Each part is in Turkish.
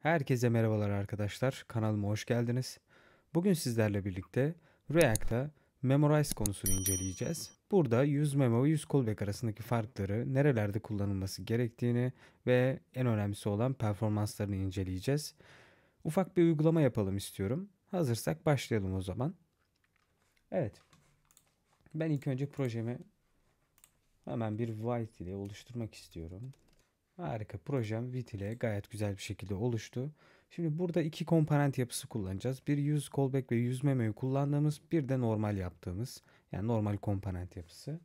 Herkese merhabalar arkadaşlar. Kanalıma hoş geldiniz. Bugün sizlerle birlikte React'ta Memorize konusunu inceleyeceğiz. Burada 100 memo ve 100 callback arasındaki farkları, nerelerde kullanılması gerektiğini ve en önemlisi olan performanslarını inceleyeceğiz. Ufak bir uygulama yapalım istiyorum. Hazırsak başlayalım o zaman. Evet. Ben ilk önce projemi hemen bir white ile oluşturmak istiyorum. Harika. Projem Vit ile gayet güzel bir şekilde oluştu. Şimdi burada iki komponent yapısı kullanacağız. Bir yüz callback ve yüz memo'yu kullandığımız bir de normal yaptığımız yani normal komponent yapısı.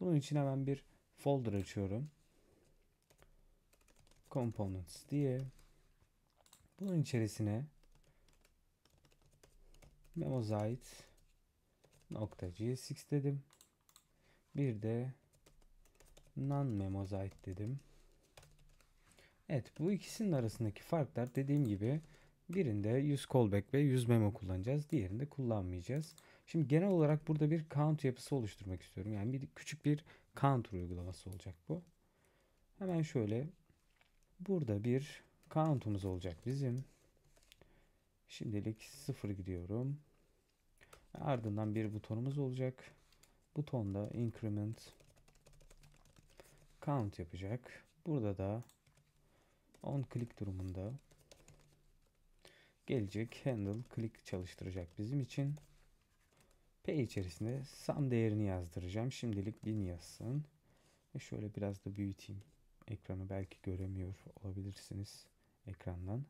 Bunun için hemen bir folder açıyorum. Components diye. Bunun içerisine memozite.jsx dedim. Bir de non memozite dedim. Evet bu ikisinin arasındaki farklar dediğim gibi birinde 100 callback ve 100 memo kullanacağız. Diğerinde kullanmayacağız. Şimdi genel olarak burada bir count yapısı oluşturmak istiyorum. Yani bir küçük bir counter uygulaması olacak bu. Hemen şöyle burada bir count'umuz olacak bizim. Şimdilik 0 gidiyorum. Ardından bir butonumuz olacak. Butonda increment count yapacak. Burada da on click durumunda gelecek handle click çalıştıracak bizim için. P içerisinde sum değerini yazdıracağım. Şimdilik 1000 yazsın. Ve şöyle biraz da büyüteyim. Ekranı belki göremiyor olabilirsiniz ekrandan.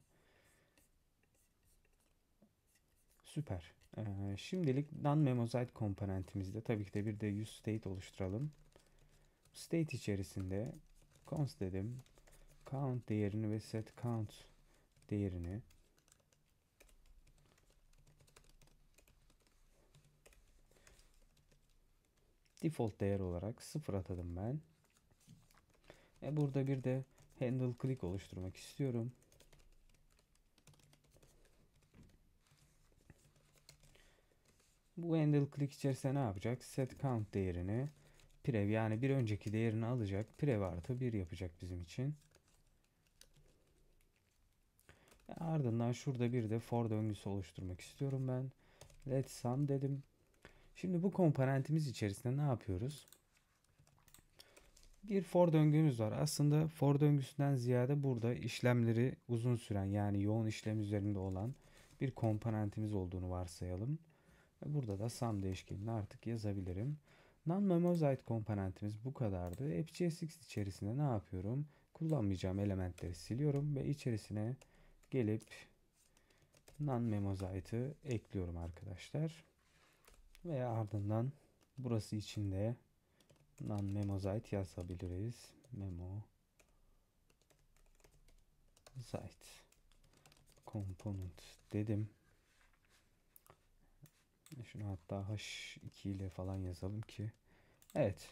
Süper. Ee, şimdilik non-memosite komponentimizde tabii ki de bir de use state oluşturalım. State içerisinde const dedim count değerini ve set count değerini default değer olarak 0 atadım ben. E burada bir de handle click oluşturmak istiyorum. Bu handle click içerisinde ne yapacak? Set count değerini prev yani bir önceki değerini alacak. Prev artı 1 yapacak bizim için. Ardından şurada bir de for döngüsü oluşturmak istiyorum ben. Let sum dedim. Şimdi bu komponentimiz içerisinde ne yapıyoruz? Bir for döngümüz var. Aslında for döngüsünden ziyade burada işlemleri uzun süren yani yoğun işlem üzerinde olan bir komponentimiz olduğunu varsayalım. Ve burada da sum değişkenini artık yazabilirim. Non-memosite komponentimiz bu kadardı. FCSX içerisinde ne yapıyorum? Kullanmayacağım elementleri siliyorum ve içerisine gelip non memozite'ı ekliyorum arkadaşlar. Veya ardından burası içinde de non memozite yazabiliriz. Memo site component dedim. Şunu hatta h2 ile falan yazalım ki. Evet.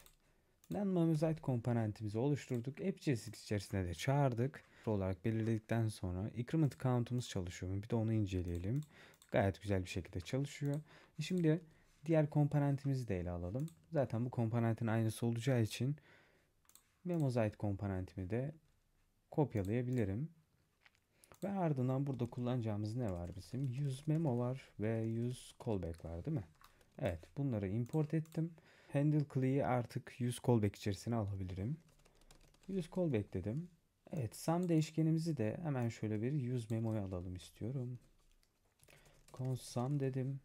Non memozite komponentimizi oluşturduk. App.js içerisine de çağırdık olarak belirledikten sonra increment count'umuz çalışıyor mu? Bir de onu inceleyelim. Gayet güzel bir şekilde çalışıyor. E şimdi diğer komponentimizi de ele alalım. Zaten bu komponentin aynısı olacağı için Memosite komponentimi de kopyalayabilirim. Ve ardından burada kullanacağımız ne var bizim? 100 memo var ve 100 callback var değil mi? Evet bunları import ettim. Handle clay'i artık 100 callback içerisine alabilirim. 100 callback dedim. Evet sum değişkenimizi de hemen şöyle bir use memo'ya alalım istiyorum. Const sum dedim.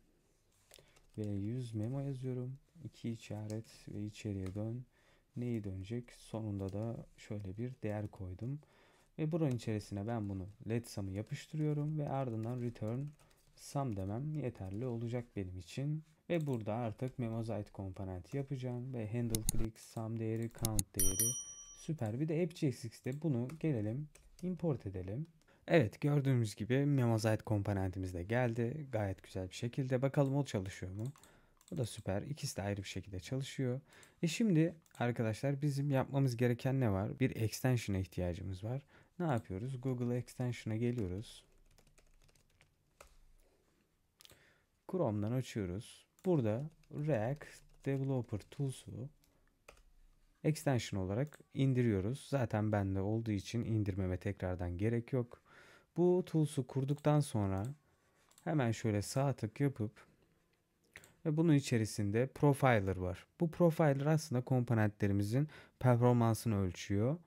Ve use memo yazıyorum. İki işaret ve içeriye dön. Neyi dönecek? Sonunda da şöyle bir değer koydum. Ve buranın içerisine ben bunu let sum'ı yapıştırıyorum ve ardından return sum demem yeterli olacak benim için. Ve burada artık memosite komponenti yapacağım ve handle click sum değeri count değeri Süper. Bir de AppGXX'de bunu gelelim import edelim. Evet gördüğümüz gibi Memazite komponentimiz de geldi. Gayet güzel bir şekilde. Bakalım o çalışıyor mu? Bu da süper. İkisi de ayrı bir şekilde çalışıyor. E şimdi arkadaşlar bizim yapmamız gereken ne var? Bir extension'a ihtiyacımız var. Ne yapıyoruz? Google extension'a geliyoruz. Chrome'dan açıyoruz. Burada React Developer Tools'u Extension olarak indiriyoruz. Zaten bende olduğu için indirmeme tekrardan gerek yok. Bu tools'u kurduktan sonra hemen şöyle sağ tık yapıp ve bunun içerisinde profiler var. Bu profiler aslında komponentlerimizin performansını ölçüyor.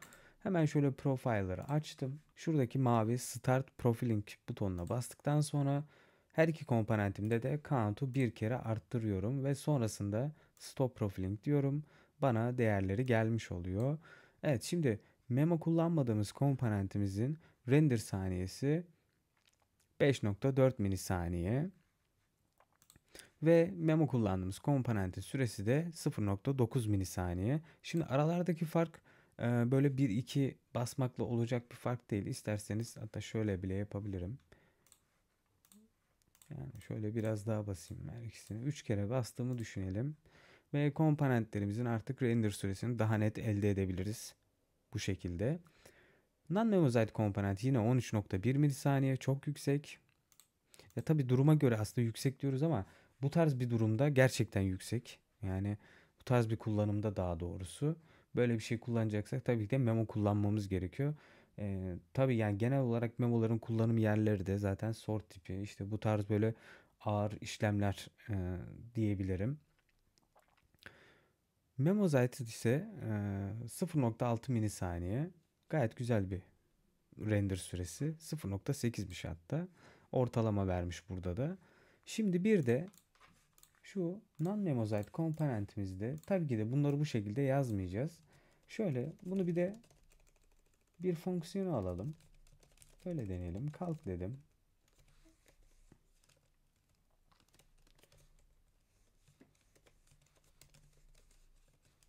Hemen şöyle profiler'ı açtım. Şuradaki mavi start profiling butonuna bastıktan sonra her iki komponentimde de count'u bir kere arttırıyorum ve sonrasında stop profiling diyorum bana değerleri gelmiş oluyor. Evet şimdi memo kullanmadığımız komponentimizin render saniyesi 5.4 milisaniye ve memo kullandığımız komponentin süresi de 0.9 milisaniye. Şimdi aralardaki fark e, böyle 1-2 basmakla olacak bir fark değil. İsterseniz hatta şöyle bile yapabilirim. Yani şöyle biraz daha basayım her ikisini. 3 kere bastığımı düşünelim ve komponentlerimizin artık render süresini daha net elde edebiliriz bu şekilde. Non-Memosite komponent yine 13.1 milisaniye çok yüksek. Ya tabi duruma göre aslında yüksek diyoruz ama bu tarz bir durumda gerçekten yüksek. Yani bu tarz bir kullanımda daha doğrusu. Böyle bir şey kullanacaksak tabii ki de memo kullanmamız gerekiyor. Ee, tabii yani genel olarak memoların kullanım yerleri de zaten sort tipi işte bu tarz böyle ağır işlemler e, diyebilirim. Memozite ise 0.6 milisaniye gayet güzel bir render süresi. 0.8'miş hatta. Ortalama vermiş burada da. Şimdi bir de şu non-memozite komponentimizde tabii ki de bunları bu şekilde yazmayacağız. Şöyle bunu bir de bir fonksiyonu alalım. Böyle deneyelim. Kalk dedim.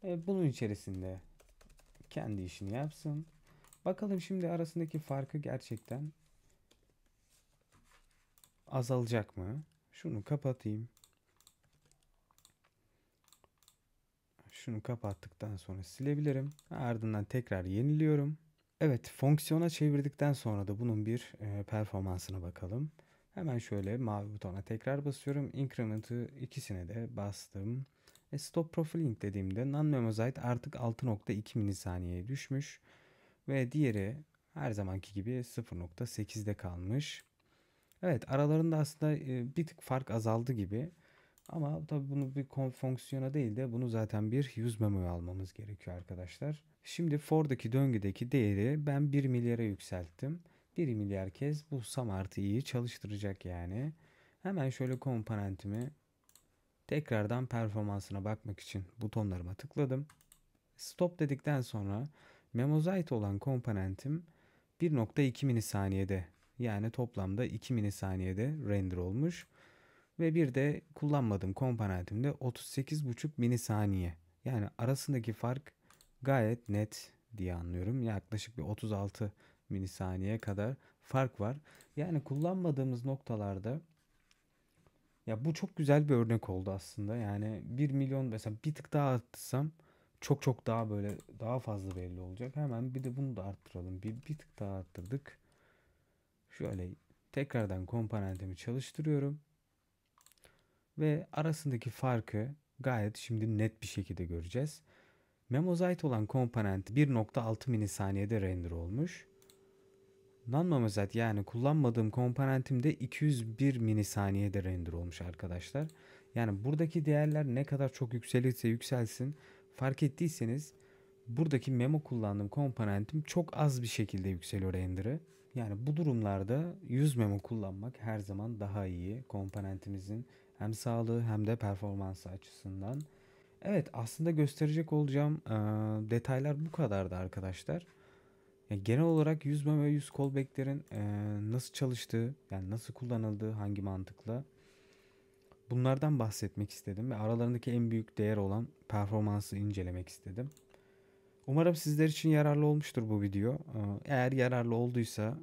E, bunun içerisinde kendi işini yapsın. Bakalım şimdi arasındaki farkı gerçekten azalacak mı? Şunu kapatayım. Şunu kapattıktan sonra silebilirim. Ardından tekrar yeniliyorum. Evet fonksiyona çevirdikten sonra da bunun bir e, performansına bakalım. Hemen şöyle mavi butona tekrar basıyorum. Increment'ı ikisine de bastım. E stop profiling dediğimde non-memozite artık 6.2 milisaniyeye düşmüş ve diğeri her zamanki gibi 0.8'de kalmış. Evet aralarında aslında e, bir tık fark azaldı gibi. Ama tabii bunu bir fonksiyona değil de bunu zaten bir yüz memoya almamız gerekiyor arkadaşlar. Şimdi for'daki döngüdeki değeri ben 1 milyara yükselttim. 1 milyar kez bu sum artı i'yi çalıştıracak yani. Hemen şöyle komponentimi Tekrardan performansına bakmak için butonlarıma tıkladım. Stop dedikten sonra Memozite olan komponentim 1.2 milisaniyede yani toplamda 2 milisaniyede render olmuş. Ve bir de kullanmadığım komponentimde 38.5 milisaniye. Yani arasındaki fark gayet net diye anlıyorum. Yaklaşık bir 36 milisaniye kadar fark var. Yani kullanmadığımız noktalarda ya bu çok güzel bir örnek oldu aslında. Yani 1 milyon mesela bir tık daha arttırsam çok çok daha böyle daha fazla belli olacak. Hemen bir de bunu da arttıralım. Bir, bir tık daha arttırdık. Şöyle tekrardan komponentimi çalıştırıyorum. Ve arasındaki farkı gayet şimdi net bir şekilde göreceğiz. Memozite olan komponent 1.6 milisaniyede render olmuş. Kullanmamız zaten yani kullanmadığım komponentimde 201 milisaniyede render olmuş arkadaşlar. Yani buradaki değerler ne kadar çok yükselirse yükselsin fark ettiyseniz buradaki memo kullandığım komponentim çok az bir şekilde yükseliyor render'ı. Yani bu durumlarda 100 memo kullanmak her zaman daha iyi komponentimizin hem sağlığı hem de performansı açısından. Evet aslında gösterecek olacağım e, detaylar bu kadardı arkadaşlar. Ya genel olarak yüzme mem ve 100 callback'lerin e, nasıl çalıştığı, yani nasıl kullanıldığı, hangi mantıkla bunlardan bahsetmek istedim ve aralarındaki en büyük değer olan performansı incelemek istedim. Umarım sizler için yararlı olmuştur bu video. E, eğer yararlı olduysa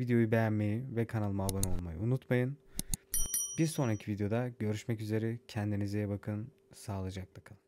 videoyu beğenmeyi ve kanalıma abone olmayı unutmayın. Bir sonraki videoda görüşmek üzere. Kendinize iyi bakın. Sağlıcakla kalın.